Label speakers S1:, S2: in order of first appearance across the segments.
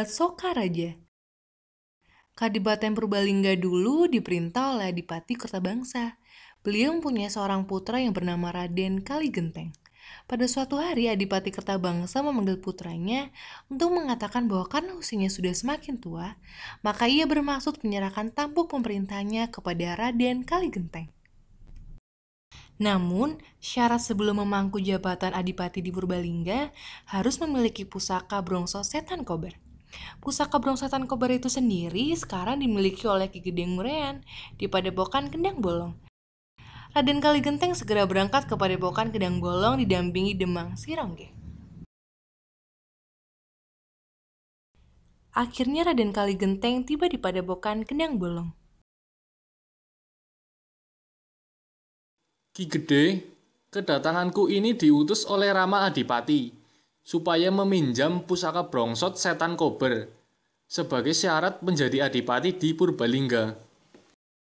S1: Soka Raja. Kadipaten Purbalingga dulu diperintah oleh Adipati Kerta Bangsa. Beliau mempunyai seorang putra yang bernama Raden Kaligenteng. Pada suatu hari Adipati Kerta Bangsa memanggil putranya untuk mengatakan bahwa karena usianya sudah semakin tua, maka ia bermaksud menyerahkan tampuk pemerintahnya kepada Raden Kaligenteng. Namun, syarat sebelum memangku jabatan adipati di Purbalingga harus memiliki pusaka brongso setan kober. Pusaka berongsakan Kobar itu sendiri sekarang dimiliki oleh Ki Gede Ngurean di Padepokan Kendang Bolong. Raden Kali Genteng segera berangkat ke Padepokan Kendang Bolong didampingi Demang Sirongge. Akhirnya Raden Kali Genteng tiba di Padepokan Kendang Bolong.
S2: Ki Gede, kedatanganku ini diutus oleh Rama Adipati, supaya meminjam pusaka brongsot setan kober sebagai syarat menjadi adipati di Purbalingga.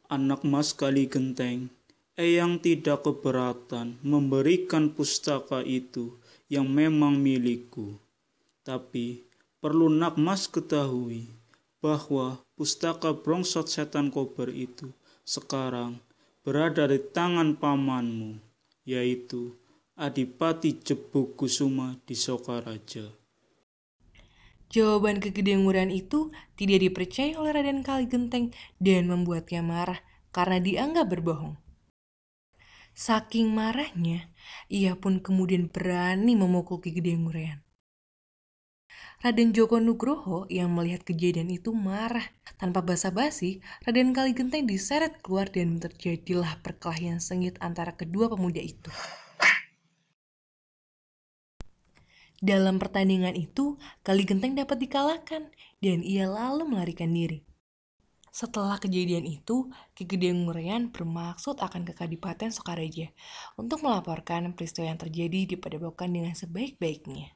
S2: Anak mas kali genteng, Eyang tidak keberatan memberikan pustaka itu yang memang milikku. Tapi perlu nak mas ketahui bahwa pustaka brongsot setan kober itu sekarang berada di tangan pamanmu, yaitu Adipati Jebu Kusuma di Sokaraja.
S1: Jawaban kegedenguran itu tidak dipercaya oleh Raden Kaligenteng dan membuatnya marah karena dianggap berbohong. Saking marahnya, ia pun kemudian berani memukul Ki Gede Raden Joko Nugroho yang melihat kejadian itu marah. Tanpa basa-basi, Raden Kaligenteng diseret keluar dan terjadilah perkelahian sengit antara kedua pemuda itu. Dalam pertandingan itu, Kali Genteng dapat dikalahkan dan ia lalu melarikan diri. Setelah kejadian itu, Ki Gede Ngurian bermaksud akan ke Kadipaten Sokaraja untuk melaporkan peristiwa yang terjadi di Padepokan dengan sebaik-baiknya.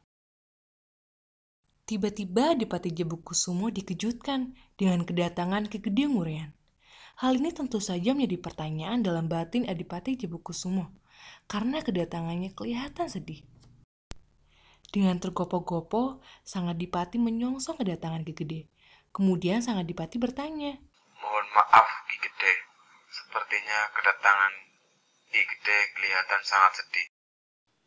S1: Tiba-tiba Dipati Sumo dikejutkan dengan kedatangan Ki Gede Ngurian. Hal ini tentu saja menjadi pertanyaan dalam batin Adipati Sumo, karena kedatangannya kelihatan sedih. Dengan tergopoh-gopoh, Sang Adipati menyongsong kedatangan Ki Gede. Kemudian Sang Adipati bertanya,
S2: Mohon maaf Ki sepertinya kedatangan Ki kelihatan sangat sedih.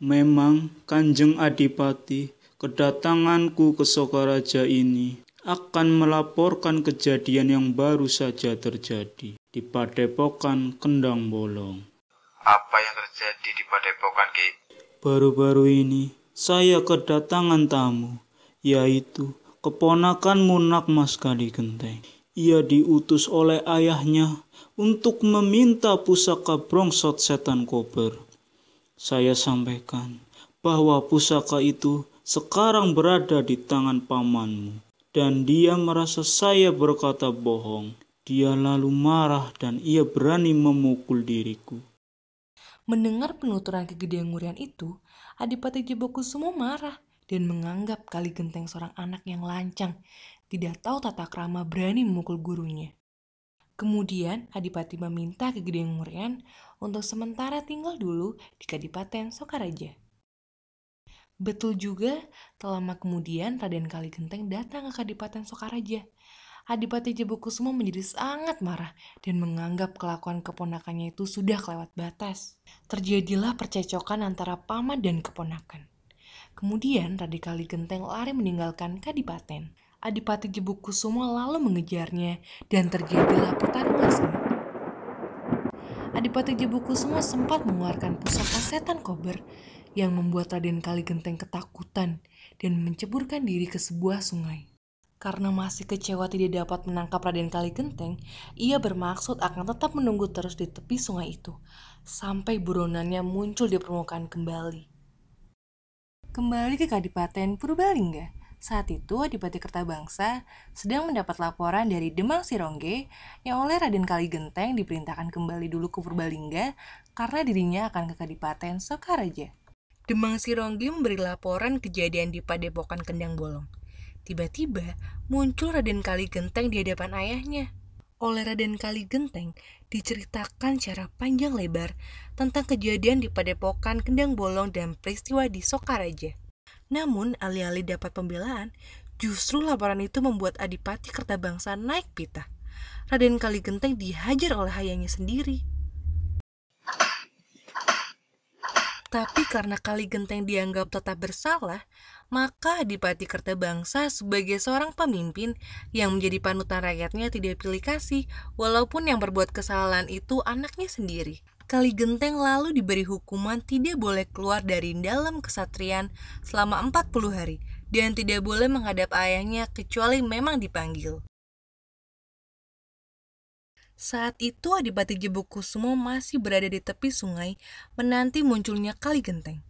S2: Memang Kanjeng Adipati, kedatanganku ke Sokaraja ini akan melaporkan kejadian yang baru saja terjadi di Padepokan Kendang Bolong. Apa
S1: yang terjadi di Padepokan, Ki?
S2: Baru-baru ini saya kedatangan tamu, yaitu keponakan Munak Mas Kali Genteng. Ia diutus oleh ayahnya untuk meminta pusaka brongsot setan koper. Saya sampaikan bahwa pusaka itu sekarang berada di tangan pamanmu. Dan dia merasa saya berkata bohong. Dia lalu marah dan ia berani memukul diriku.
S1: Mendengar penuturan kegedean ngurian itu, Adipati Jebokusumo marah dan menganggap kali genteng seorang anak yang lancang, tidak tahu tata krama berani memukul gurunya. Kemudian Adipati meminta ke Gede Murian untuk sementara tinggal dulu di Kadipaten Sokaraja. Betul juga, telah lama kemudian Raden Kali Genteng datang ke Kadipaten Sokaraja. Adipati semua menjadi sangat marah dan menganggap kelakuan keponakannya itu sudah kelewat batas. Terjadilah percecokan antara paman dan keponakan. Kemudian Radikali Genteng lari meninggalkan Kadipaten. Adipati semua lalu mengejarnya dan terjadilah pertarungan sengit. Adipati semua sempat mengeluarkan pusaka setan kober yang membuat Raden Kali Genteng ketakutan dan menceburkan diri ke sebuah sungai. Karena masih kecewa tidak dapat menangkap Raden Kali Genteng, ia bermaksud akan tetap menunggu terus di tepi sungai itu, sampai buronannya muncul di permukaan kembali. Kembali ke Kadipaten Purbalingga, saat itu Adipati Kertabangsa sedang mendapat laporan dari Demang Sirongge yang oleh Raden Kali Genteng diperintahkan kembali dulu ke Purbalingga karena dirinya akan ke Kadipaten Sokaraja. Demang Sirongge memberi laporan kejadian di Padepokan Kendang Bolong. Tiba-tiba muncul Raden Kali Genteng di hadapan ayahnya. Oleh Raden Kali Genteng diceritakan secara panjang lebar tentang kejadian di Padepokan Kendang Bolong dan peristiwa di Sokaraja. Namun, alih-alih dapat pembelaan, justru laporan itu membuat Adipati Kertabangsa naik pita. Raden Kali Genteng dihajar oleh ayahnya sendiri. Tapi karena Kali Genteng dianggap tetap bersalah, maka Adipati Kertabangsa sebagai seorang pemimpin yang menjadi panutan rakyatnya tidak pilih kasih walaupun yang berbuat kesalahan itu anaknya sendiri. Kali Genteng lalu diberi hukuman tidak boleh keluar dari dalam kesatrian selama 40 hari dan tidak boleh menghadap ayahnya kecuali memang dipanggil. Saat itu Adipati Jebokusumo masih berada di tepi sungai menanti munculnya kali genteng.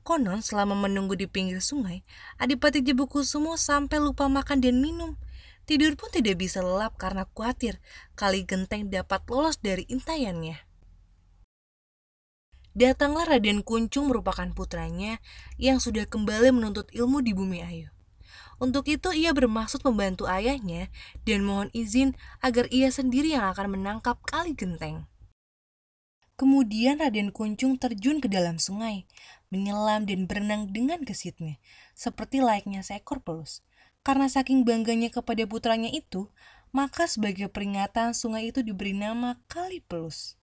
S1: Konon selama menunggu di pinggir sungai, Adipati Jebokusumo sampai lupa makan dan minum. Tidur pun tidak bisa lelap karena khawatir kali genteng dapat lolos dari intayannya. Datanglah Raden Kuncung merupakan putranya yang sudah kembali menuntut ilmu di Bumi Ayu. Untuk itu ia bermaksud membantu ayahnya dan mohon izin agar ia sendiri yang akan menangkap kali genteng. Kemudian Raden Kuncung terjun ke dalam sungai, menyelam dan berenang dengan gesitnya, seperti layaknya seekor pelus. Karena saking bangganya kepada putranya itu, maka sebagai peringatan sungai itu diberi nama Kali Pelus.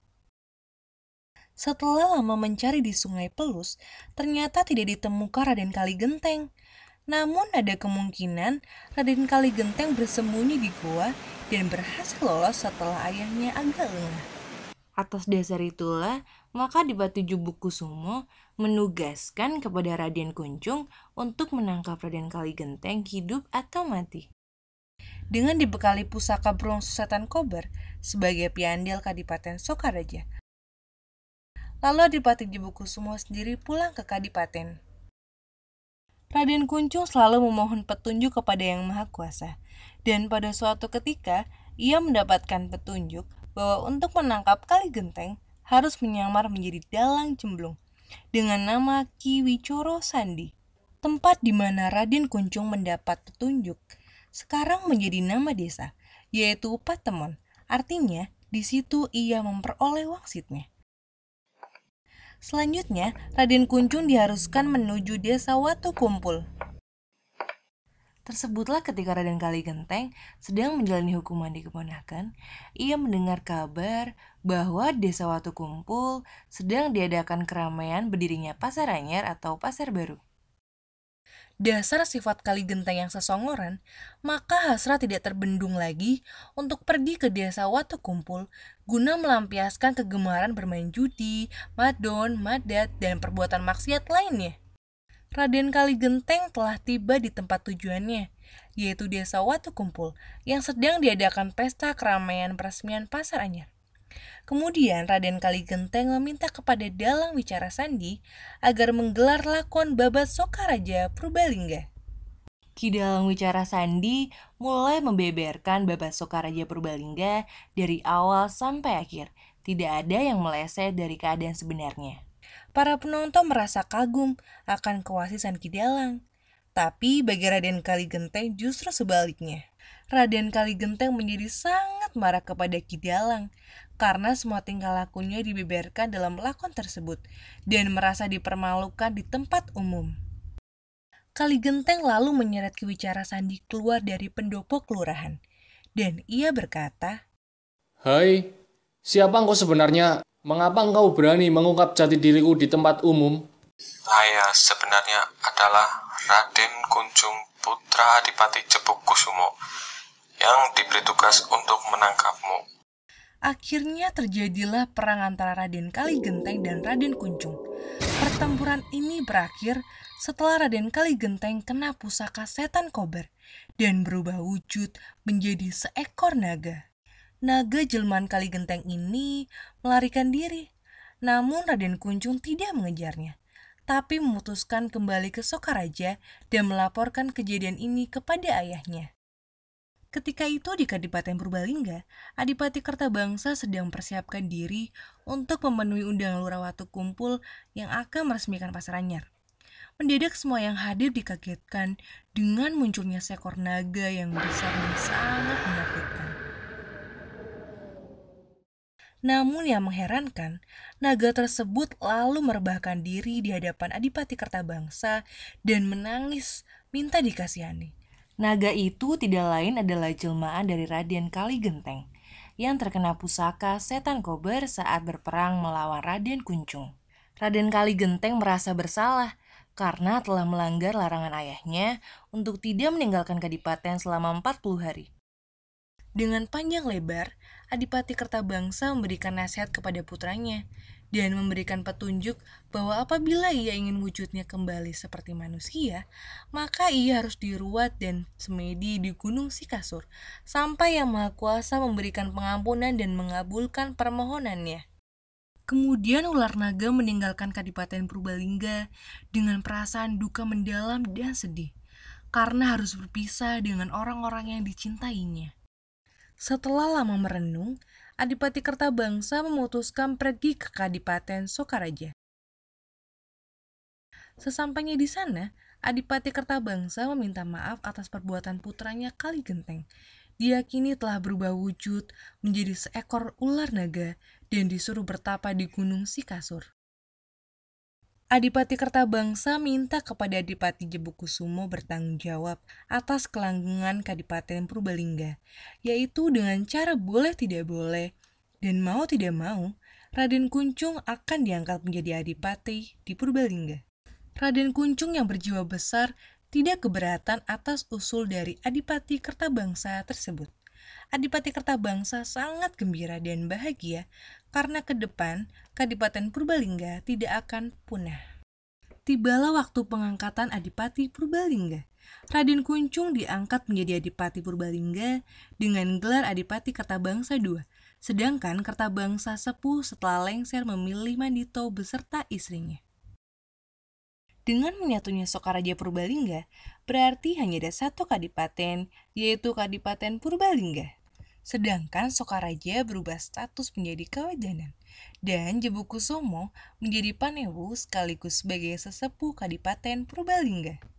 S1: Setelah lama mencari di Sungai Pelus, ternyata tidak ditemukan Raden Kali Genteng. Namun ada kemungkinan Raden Kaligenteng bersembunyi di goa dan berhasil lolos setelah ayahnya agak lengah. Atas dasar itulah, maka di Batu Jubu Kusumo menugaskan kepada Raden Kuncung untuk menangkap Raden Kaligenteng hidup atau mati. Dengan dibekali pusaka bronze Susatan kober sebagai piandil Kadipaten Sokaraja. Lalu Adipati Jubu Sumo sendiri pulang ke Kadipaten. Raden Kuncung selalu memohon petunjuk kepada Yang Maha Kuasa. Dan pada suatu ketika, ia mendapatkan petunjuk bahwa untuk menangkap Kali Genteng harus menyamar menjadi dalang cemblung dengan nama Ki Wicoro Sandi. Tempat di mana Raden Kuncung mendapat petunjuk sekarang menjadi nama desa, yaitu Patemon. Artinya, di situ ia memperoleh wangsitnya. Selanjutnya, Raden Kuncung diharuskan menuju desa Watu Kumpul. Tersebutlah ketika Raden Kali Genteng sedang menjalani hukuman di Keponakan, ia mendengar kabar bahwa desa Watu Kumpul sedang diadakan keramaian berdirinya Pasar Anyar atau Pasar Baru dasar sifat kali genteng yang sesongoran, maka Hasra tidak terbendung lagi untuk pergi ke desa Watu Kumpul guna melampiaskan kegemaran bermain judi, madon, madat, dan perbuatan maksiat lainnya. Raden Kali Genteng telah tiba di tempat tujuannya, yaitu desa Watu Kumpul yang sedang diadakan pesta keramaian peresmian Pasar Anyar. Kemudian Raden Kaligenteng meminta kepada Dalang Wicara Sandi agar menggelar lakon babat Sokaraja Purbalingga. Ki Dalang Wicara Sandi mulai membeberkan babat Sokaraja Purbalingga dari awal sampai akhir. Tidak ada yang meleset dari keadaan sebenarnya. Para penonton merasa kagum akan kewasisan Ki Dalang. Tapi bagi Raden Kaligenteng justru sebaliknya. Raden Kali Genteng menjadi sangat marah kepada Kidalang karena semua tingkah lakunya dibeberkan dalam lakon tersebut dan merasa dipermalukan di tempat umum. Kali Genteng lalu menyeret Kiwicara Sandi keluar dari pendopo kelurahan dan ia berkata, Hai, siapa engkau sebenarnya? Mengapa engkau berani mengungkap jati diriku di tempat umum?
S2: Saya sebenarnya adalah Raden Kunjung Putra Adipati Jepuk Kusumo yang diberi tugas untuk menangkapmu.
S1: Akhirnya terjadilah perang antara Raden Kali Genteng dan Raden Kuncung. Pertempuran ini berakhir setelah Raden Kali Genteng kena pusaka setan kober dan berubah wujud menjadi seekor naga. Naga jelman Kali Genteng ini melarikan diri, namun Raden Kuncung tidak mengejarnya tapi memutuskan kembali ke Sokaraja dan melaporkan kejadian ini kepada ayahnya. Ketika itu di Kadipaten Purbalingga, Adipati Kertabangsa sedang persiapkan diri untuk memenuhi undangan Lurawatu Kumpul yang akan meresmikan Pasar Anyar. Mendadak semua yang hadir dikagetkan dengan munculnya seekor naga yang besar dan sangat menakutkan. Namun yang mengherankan, naga tersebut lalu merebahkan diri di hadapan Adipati Kertabangsa dan menangis minta dikasihani. Naga itu tidak lain adalah jelmaan dari Raden Kali Genteng yang terkena pusaka setan kober saat berperang melawan Raden Kuncung. Raden Kali Genteng merasa bersalah karena telah melanggar larangan ayahnya untuk tidak meninggalkan kadipaten selama 40 hari. Dengan panjang lebar, Adipati Kertabangsa memberikan nasihat kepada putranya dan memberikan petunjuk bahwa apabila ia ingin wujudnya kembali seperti manusia, maka ia harus diruat dan semedi di gunung Sikasur, sampai Yang Maha Kuasa memberikan pengampunan dan mengabulkan permohonannya. Kemudian ular naga meninggalkan Kadipaten Purbalingga dengan perasaan duka mendalam dan sedih karena harus berpisah dengan orang-orang yang dicintainya. Setelah lama merenung, Adipati Kertabangsa memutuskan pergi ke Kadipaten Sokaraja. Sesampainya di sana, Adipati Kertabangsa meminta maaf atas perbuatan putranya Kali Genteng. Dia kini telah berubah wujud menjadi seekor ular naga dan disuruh bertapa di Gunung Sikasur. Adipati Kertabangsa minta kepada Adipati Jebukusumo bertanggung jawab atas kelanggengan Kadipaten Purbalingga, yaitu dengan cara boleh tidak boleh dan mau tidak mau, Raden Kuncung akan diangkat menjadi adipati di Purbalingga. Raden Kuncung yang berjiwa besar tidak keberatan atas usul dari Adipati Kertabangsa tersebut. Adipati Kertabangsa sangat gembira dan bahagia karena ke depan Kadipaten Purbalingga tidak akan punah. Tibalah waktu pengangkatan Adipati Purbalingga. Raden Kuncung diangkat menjadi Adipati Purbalingga dengan gelar Adipati Kertabangsa II, sedangkan Kertabangsa Sepuh setelah lengser memilih Mandito beserta istrinya. Dengan menyatunya Sokaraja Purbalingga, berarti hanya ada satu kadipaten, yaitu Kadipaten Purbalingga. Sedangkan Sokaraja berubah status menjadi Kawajanan dan Jebukusomo menjadi Panewu sekaligus sebagai sesepuh Kadipaten Purbalingga.